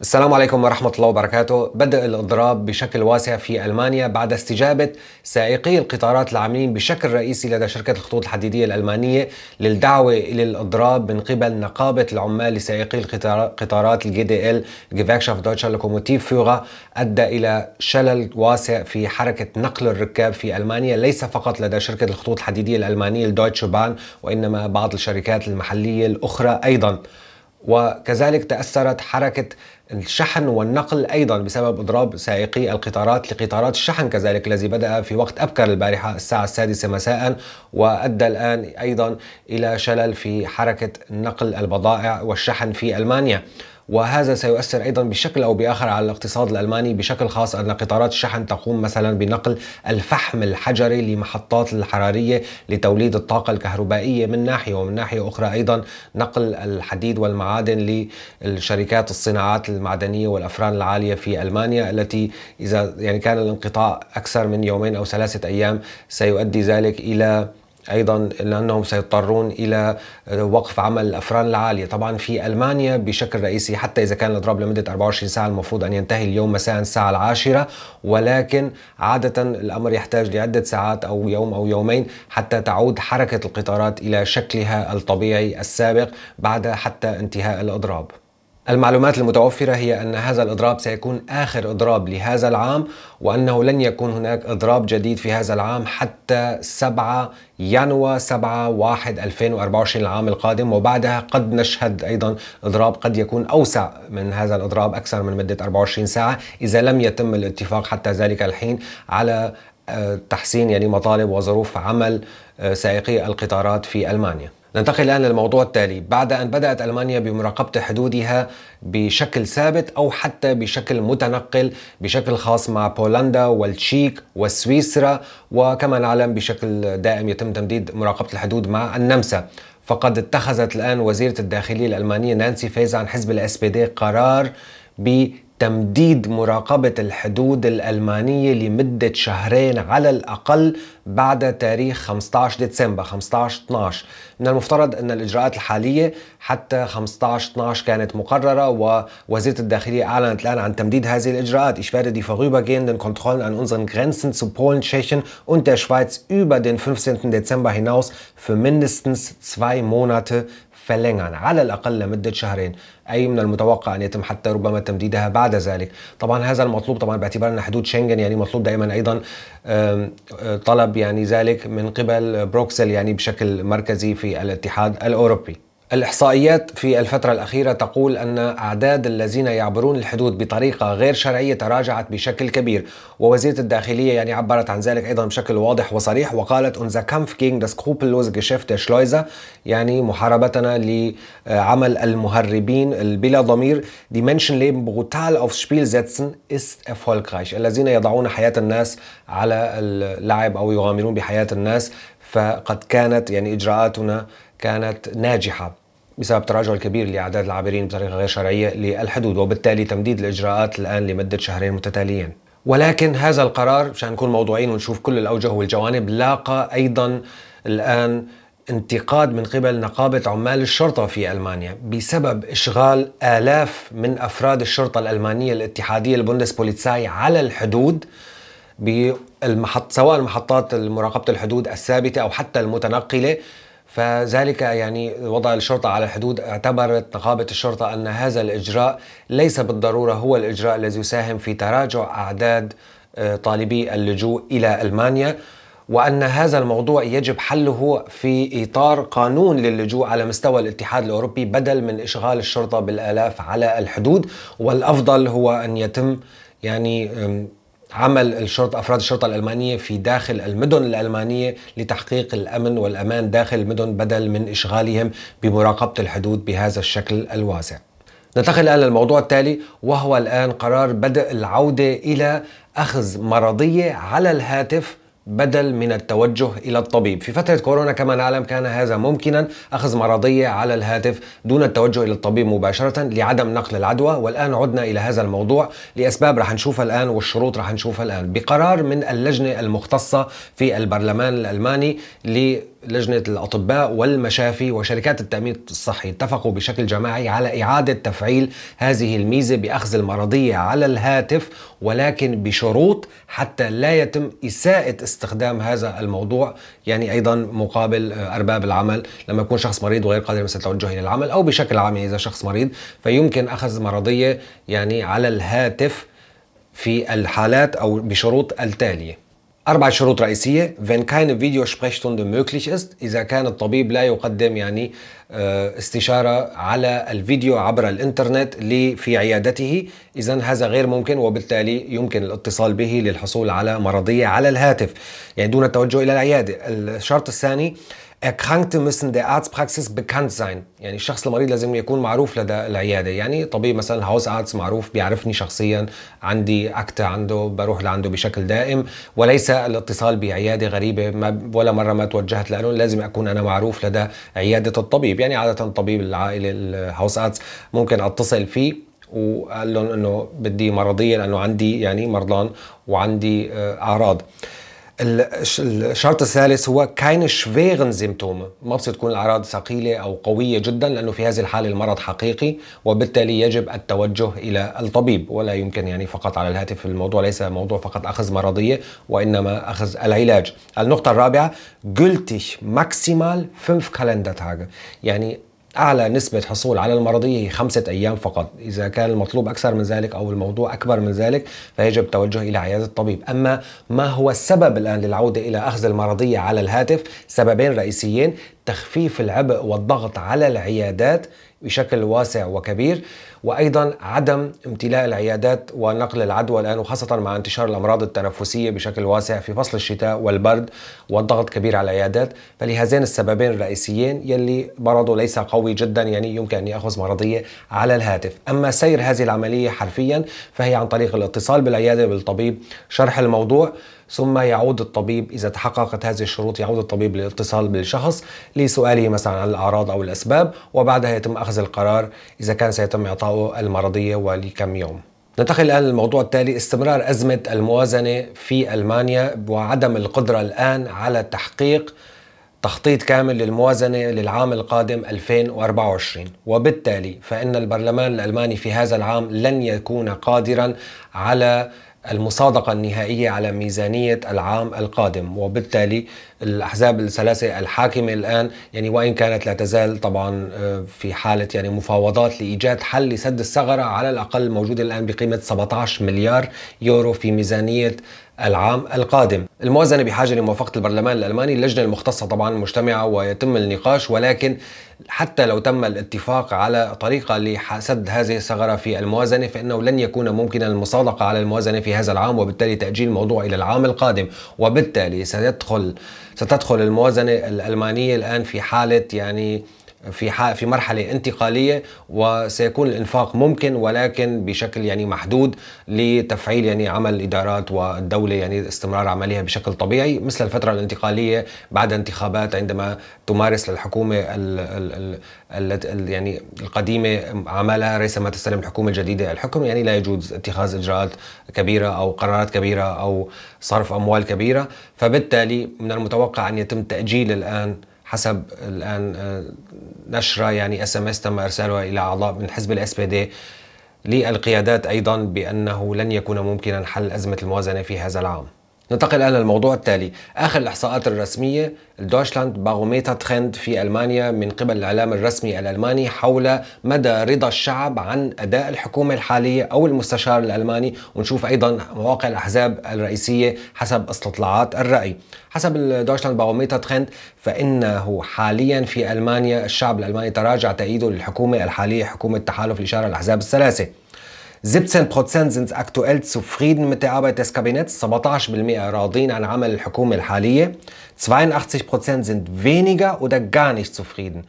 السلام عليكم ورحمة الله وبركاته بدأ الإضراب بشكل واسع في ألمانيا بعد استجابة سائقي القطارات العاملين بشكل رئيسي لدى شركة الخطوط الحديدية الألمانية للدعوة إلى الإضراب من قبل نقابة العمال لسائقي القطارات الجي دي ال Gewerkschaft Deutscher Lokomotiv Führer أدى إلى شلل واسع في حركة نقل الركاب في ألمانيا ليس فقط لدى شركة الخطوط الحديدية الألمانية الدويتشه بان وإنما بعض الشركات المحلية الأخرى أيضاً وكذلك تأثرت حركة الشحن والنقل أيضا بسبب إضراب سائقي القطارات لقطارات الشحن كذلك الذي بدأ في وقت أبكر البارحة الساعة السادسة مساء وأدى الآن أيضا إلى شلل في حركة نقل البضائع والشحن في ألمانيا وهذا سيؤثر ايضا بشكل او باخر على الاقتصاد الالماني بشكل خاص ان قطارات الشحن تقوم مثلا بنقل الفحم الحجري لمحطات الحراريه لتوليد الطاقه الكهربائيه من ناحيه ومن ناحيه اخرى ايضا نقل الحديد والمعادن للشركات الصناعات المعدنيه والافران العاليه في المانيا التي اذا يعني كان الانقطاع اكثر من يومين او ثلاثه ايام سيؤدي ذلك الى ايضا لانهم سيضطرون الى وقف عمل الافران العاليه، طبعا في المانيا بشكل رئيسي حتى اذا كان الاضراب لمده 24 ساعه المفروض ان ينتهي اليوم مساء الساعه العاشره ولكن عاده الامر يحتاج لعده ساعات او يوم او يومين حتى تعود حركه القطارات الى شكلها الطبيعي السابق بعد حتى انتهاء الاضراب. المعلومات المتوفرة هي أن هذا الإضراب سيكون آخر إضراب لهذا العام وأنه لن يكون هناك إضراب جديد في هذا العام حتى 7 يناير 7 1 2024 العام القادم وبعدها قد نشهد أيضا إضراب قد يكون أوسع من هذا الإضراب أكثر من مدة 24 ساعة إذا لم يتم الاتفاق حتى ذلك الحين على آه، تحسين يعني مطالب وظروف عمل آه، سائقي القطارات في ألمانيا ننتقل الآن للموضوع التالي بعد أن بدأت ألمانيا بمراقبة حدودها بشكل ثابت أو حتى بشكل متنقل بشكل خاص مع بولندا والتشيك وسويسرا وكما نعلم بشكل دائم يتم تمديد مراقبة الحدود مع النمسا فقد اتخذت الآن وزيرة الداخلية الألمانية نانسي فيزا عن حزب الأسبيدي بي دي قرار تمديد مراقبة الحدود الألمانية لمدة شهرين على الأقل بعد تاريخ 15 ديسمبر 15 12 من المفترض أن الإجراءات الحالية حتى 15 12 كانت مقررة ووزيرة الداخلية أعلنت الآن عن تمديد هذه الإجراءات Ich werde die vorübergehenden Kontrollen an unseren Grenzen zu Polen, Tschechien und der Schweiz über den 15. Dezember hinaus für mindestens zwei Monate فلانا على الأقل لمدة شهرين أي من المتوقع أن يتم حتى ربما تمديدها بعد ذلك طبعا هذا المطلوب طبعا أن حدود شنغن يعني مطلوب دائما أيضا آه، طلب يعني ذلك من قبل بروكسل يعني بشكل مركزي في الاتحاد الأوروبي الإحصائيات في الفترة الأخيرة تقول أن أعداد الذين يعبرون الحدود بطريقة غير شرعية تراجعت بشكل كبير ووزيرة الداخلية يعني عبرت عن ذلك أيضا بشكل واضح وصريح وقالت unser Kampf gegen das skrupellose Geschäft der Schleuser يعني محاربتنا لعمل المهربين بلا ضمير die Menschen leben brutal aufs Spiel setzen ist erfolgreich الذين يضعون حياة الناس على اللعب أو يغامرون بحياة الناس فقد كانت يعني إجراءاتنا كانت ناجحة بسبب تراجع الكبير لأعداد العابرين بطريقة غير شرعية للحدود وبالتالي تمديد الإجراءات الآن لمدة شهرين متتاليين ولكن هذا القرار مشان نكون موضوعيين ونشوف كل الأوجه والجوانب لاقى أيضا الآن انتقاد من قبل نقابة عمال الشرطة في ألمانيا بسبب إشغال آلاف من أفراد الشرطة الألمانية الاتحادية البوندس بوليتساي على الحدود بالمحط سواء محطات مراقبة الحدود الثابتة أو حتى المتنقلة فذلك يعني وضع الشرطة على الحدود اعتبرت نقابة الشرطة أن هذا الإجراء ليس بالضرورة هو الإجراء الذي يساهم في تراجع أعداد آه، طالبي اللجوء إلى ألمانيا وأن هذا الموضوع يجب حله في إطار قانون للجوء على مستوى الاتحاد الأوروبي بدل من إشغال الشرطة بالآلاف على الحدود والأفضل هو أن يتم يعني عمل الشرطة أفراد الشرطة الألمانية في داخل المدن الألمانية لتحقيق الأمن والأمان داخل المدن بدل من إشغالهم بمراقبة الحدود بهذا الشكل الواسع ننتقل الآن للموضوع التالي وهو الآن قرار بدء العودة إلى أخذ مرضية على الهاتف بدل من التوجه إلى الطبيب في فترة كورونا كما نعلم كان هذا ممكنا أخذ مرضية على الهاتف دون التوجه إلى الطبيب مباشرة لعدم نقل العدوى والآن عدنا إلى هذا الموضوع لأسباب رح نشوفها الآن والشروط رح نشوفها الآن بقرار من اللجنة المختصة في البرلمان الألماني لجنة الأطباء والمشافي وشركات التأمين الصحي اتفقوا بشكل جماعي على إعادة تفعيل هذه الميزة بأخذ المرضية على الهاتف ولكن بشروط حتى لا يتم إساءة استخدام هذا الموضوع يعني أيضا مقابل آه، أرباب العمل لما يكون شخص مريض وغير قادر مثل توجهه إلى العمل أو بشكل عام إذا شخص مريض فيمكن أخذ مرضية يعني على الهاتف في الحالات أو بشروط التالية أربع شروط رئيسية كان فيديو Videosprechstunde möglich ist إذا كان الطبيب لا يقدم يعني آه، استشارة على الفيديو عبر الإنترنت في عيادته إذا هذا غير ممكن وبالتالي يمكن الاتصال به للحصول على مرضية على الهاتف يعني دون التوجه إلى العيادة الشرط الثاني Erkrankte müssen der Arztpraxis bekannt sein يعني الشخص المريض لازم يكون معروف لدى العيادة يعني طبيب مثلا هاوس ارتس معروف بيعرفني شخصيا عندي أكتة عنده بروح لعنده بشكل دائم وليس الاتصال بعيادة غريبة ما ولا مرة ما توجهت لأنه لازم أكون أنا معروف لدى عيادة الطبيب يعني عادة طبيب العائلة الهاوس ارتس ممكن أتصل فيه وقال لهم انه بدي مرضيه لانه عندي يعني مرضان وعندي اعراض الشرط الثالث هو كاين شويرن سيمتوم ما تكون الأعراض ثقيلة أو قوية جدا لأنه في هذه الحالة المرض حقيقي وبالتالي يجب التوجه إلى الطبيب ولا يمكن يعني فقط على الهاتف الموضوع ليس موضوع فقط أخذ مرضية وإنما أخذ العلاج النقطة الرابعة قلتي ماكسيمال 5 كالندر يعني أعلى نسبة حصول على المرضية هي خمسة أيام فقط إذا كان المطلوب أكثر من ذلك أو الموضوع أكبر من ذلك فيجب التوجه إلى عيادة الطبيب أما ما هو السبب الآن للعودة إلى أخذ المرضية على الهاتف سببين رئيسيين تخفيف العبء والضغط على العيادات بشكل واسع وكبير وايضا عدم امتلاء العيادات ونقل العدوى الان وخاصه مع انتشار الامراض التنفسيه بشكل واسع في فصل الشتاء والبرد والضغط كبير على العيادات فلهذين السببين الرئيسيين يلي مرضه ليس قوي جدا يعني يمكن ان ياخذ مرضيه على الهاتف اما سير هذه العمليه حرفيا فهي عن طريق الاتصال بالعياده بالطبيب شرح الموضوع ثم يعود الطبيب إذا تحققت هذه الشروط يعود الطبيب للاتصال بالشخص لسؤاله مثلا عن الأعراض أو الأسباب وبعدها يتم أخذ القرار إذا كان سيتم إعطاء الصحة المرضية ولكم يوم ننتقل الآن للموضوع التالي استمرار أزمة الموازنة في ألمانيا وعدم القدرة الآن على تحقيق تخطيط كامل للموازنة للعام القادم 2024 وبالتالي فإن البرلمان الألماني في هذا العام لن يكون قادرا على المصادقة النهائية على ميزانية العام القادم وبالتالي الأحزاب الثلاثة الحاكمة الآن يعني وإن كانت لا تزال طبعا آه، في حالة يعني مفاوضات لإيجاد حل لسد الثغرة على الأقل موجودة الآن بقيمة 17 مليار يورو في ميزانية العام القادم الموازنة بحاجة لموافقة البرلمان الألماني اللجنة المختصة طبعا مجتمعة ويتم النقاش ولكن حتى لو تم الاتفاق على طريقة لسد هذه الثغرة في الموازنة فإنه لن يكون ممكنا المصادقة على الموازنة في هذا العام وبالتالي تأجيل الموضوع إلى العام القادم وبالتالي سيدخل ستدخل الموازنة الألمانية الآن في حالة يعني في في مرحله انتقاليه وسيكون الانفاق ممكن ولكن بشكل يعني محدود لتفعيل يعني عمل الادارات والدوله يعني استمرار عملها بشكل طبيعي مثل الفتره الانتقاليه بعد انتخابات عندما تمارس الحكومه الـ الـ الـ يعني القديمه عملها ريثما تستلم الحكومه الجديده الحكم يعني لا يجوز اتخاذ اجراءات كبيره او قرارات كبيره او صرف اموال كبيره فبالتالي من المتوقع ان يتم تاجيل الان حسب الان آه، نشره يعني اس ام اس تم ارسالها الى اعضاء من حزب الاس بي دي للقيادات ايضا بانه لن يكون ممكنا حل ازمه الموازنه في هذا العام ننتقل الان للموضوع التالي، اخر الاحصاءات الرسميه الدوشلاند باروميتا ترند في المانيا من قبل الاعلام الرسمي الالماني حول مدى رضا الشعب عن اداء الحكومه الحاليه او المستشار الالماني، ونشوف ايضا مواقع الاحزاب الرئيسيه حسب استطلاعات الراي. حسب الدوشلاند باروميتا ترند فانه حاليا في المانيا الشعب الالماني تراجع تأييده للحكومه الحاليه حكومه تحالف الاشاره الاحزاب الثلاثه. 17 sind aktuell zufrieden mit der Arbeit des Kabinetts, 17 راضين عن عمل الحكومة الحالية 82 sind weniger oder gar nicht zufrieden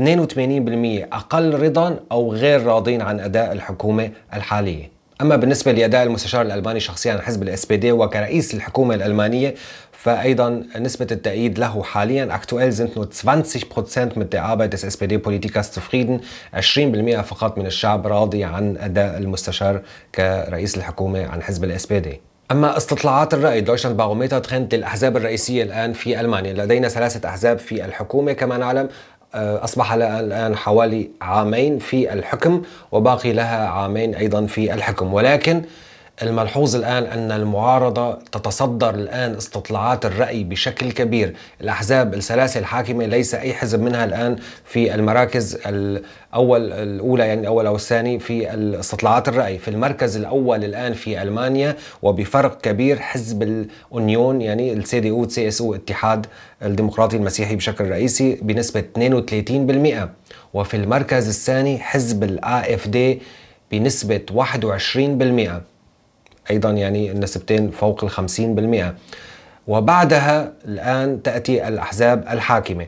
82% أقل رضا أو غير راضين عن أداء الحكومة الحالية أما بالنسبة لأداء المستشار الألماني شخصيا عن حزب الاس بي دي وكرئيس الحكومة الألمانية فايضا نسبه التاييد له حاليا Aktuell sind nur 20 mit der Arbeit des SPD-Politikers zufrieden. 20% فقط من الشعب راضي عن أداء المستشار كرئيس الحكومة عن حزب الاس بي دي. أما استطلاعات الرأي دويشلاند باروميتر ترند للأحزاب الرئيسية الآن في ألمانيا لدينا ثلاثة أحزاب في الحكومة كما نعلم آه، أصبح لها الآن حوالي عامين في الحكم وباقي لها عامين أيضا في الحكم ولكن الملحوظ الآن أن المعارضة تتصدر الآن استطلاعات الرأي بشكل كبير الأحزاب الثلاثة الحاكمة ليس أي حزب منها الآن في المراكز الأول الأولى يعني الأول أو الثاني في استطلاعات الرأي في المركز الأول الآن في ألمانيا وبفرق كبير حزب الأونيون يعني السي دي أو سي اس أو اتحاد الديمقراطي المسيحي بشكل رئيسي بنسبة 32% وفي المركز الثاني حزب الاي اف دي بنسبة 21% أيضا يعني النسبتين فوق الخمسين بالمئة وبعدها الآن تأتي الأحزاب الحاكمة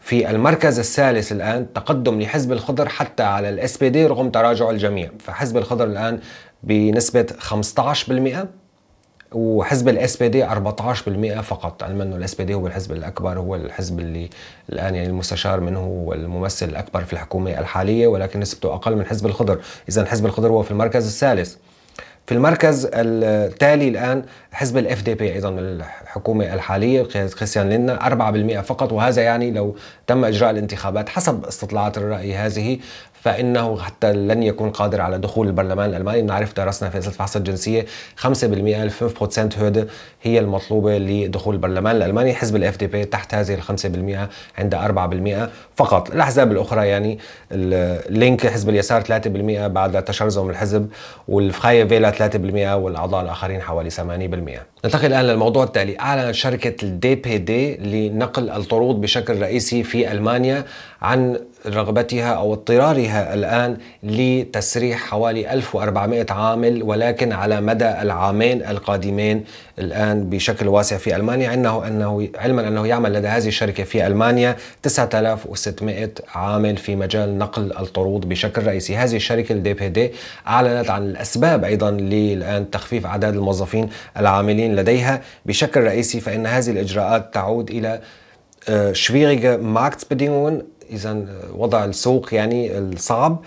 في المركز الثالث الآن تقدم لحزب الخضر حتى على الاس بي دي رغم تراجع الجميع فحزب الخضر الآن بنسبة 15% وحزب الاس بي دي 14% فقط علما انه الاس بي دي هو الحزب الاكبر هو الحزب اللي الان يعني المستشار منه هو الممثل الاكبر في الحكومه الحاليه ولكن نسبته اقل من حزب الخضر، اذا حزب الخضر هو في المركز الثالث. في المركز التالي الان حزب الاف دي بي ايضا الحكومه الحاليه كريستيان لينا 4% فقط وهذا يعني لو تم اجراء الانتخابات حسب استطلاعات الراي هذه فانه حتى لن يكون قادر على دخول البرلمان الالماني بنعرف درسنا في فحص الجنسيه 5% 5% هيرد هي المطلوبه لدخول البرلمان الالماني حزب الاف دي بي تحت هذه ال 5% عند 4% فقط الاحزاب الاخرى يعني اللينك حزب اليسار 3% بعد تشرذم الحزب والفخايه فيلا 3% والاعضاء الاخرين حوالي 8% ننتقل الان للموضوع التالي اعلنت شركه الدي بي دي لنقل الطرود بشكل رئيسي في المانيا عن رغبتها أو اضطرارها الآن لتسريح حوالي 1400 عامل ولكن على مدى العامين القادمين الآن بشكل واسع في ألمانيا إنه أنه علما أنه يعمل لدى هذه الشركة في ألمانيا 9600 عامل في مجال نقل الطرود بشكل رئيسي هذه الشركة الدي بي دي أعلنت عن الأسباب أيضا للآن تخفيف عدد الموظفين العاملين لديها بشكل رئيسي فإن هذه الإجراءات تعود إلى schwierige آه، Marktbedingungen اذا آه، وضع السوق يعني الصعب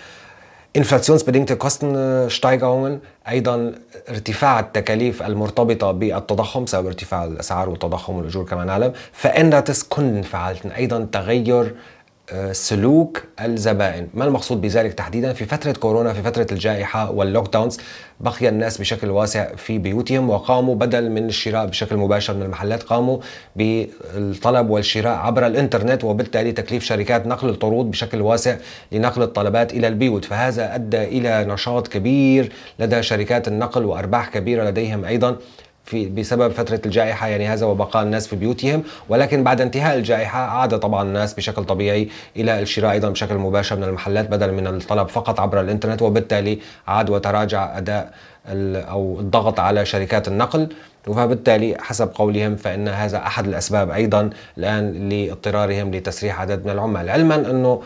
انفلاتيونسبedingte Kostensteigerungen آه، ايضا ارتفاع التكاليف المرتبطه بالتضخم سبب ارتفاع الاسعار والتضخم والاجور كما نعلم فاندت Kundenverhalten ايضا تغير آه، سلوك الزبائن ما المقصود بذلك تحديدا في فترة كورونا في فترة الجائحة واللوك داونز بقي الناس بشكل واسع في بيوتهم وقاموا بدل من الشراء بشكل مباشر من المحلات قاموا بالطلب والشراء عبر الانترنت وبالتالي تكليف شركات نقل الطرود بشكل واسع لنقل الطلبات إلى البيوت فهذا أدى إلى نشاط كبير لدى شركات النقل وأرباح كبيرة لديهم أيضا في بسبب فترة الجائحة يعني هذا وبقاء الناس في بيوتهم ولكن بعد انتهاء الجائحة عاد طبعا الناس بشكل طبيعي إلى الشراء أيضا بشكل مباشر من المحلات بدلا من الطلب فقط عبر الإنترنت وبالتالي عاد وتراجع أداء أو الضغط على شركات النقل وبالتالي حسب قولهم فإن هذا أحد الأسباب أيضا الآن لاضطرارهم لتسريح عدد من العمال علما أنه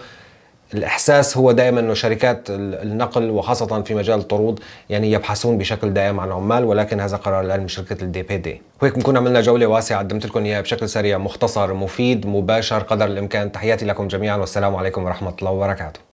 الإحساس هو دائما أنه شركات النقل وخاصة في مجال الطرود يعني يبحثون بشكل دائم عن عمال ولكن هذا قرار الآن من شركة الدي بي دي وهيك بنكون عملنا جولة واسعة قدمت لكم إياها بشكل سريع مختصر مفيد مباشر قدر الإمكان تحياتي لكم جميعا والسلام عليكم ورحمة الله وبركاته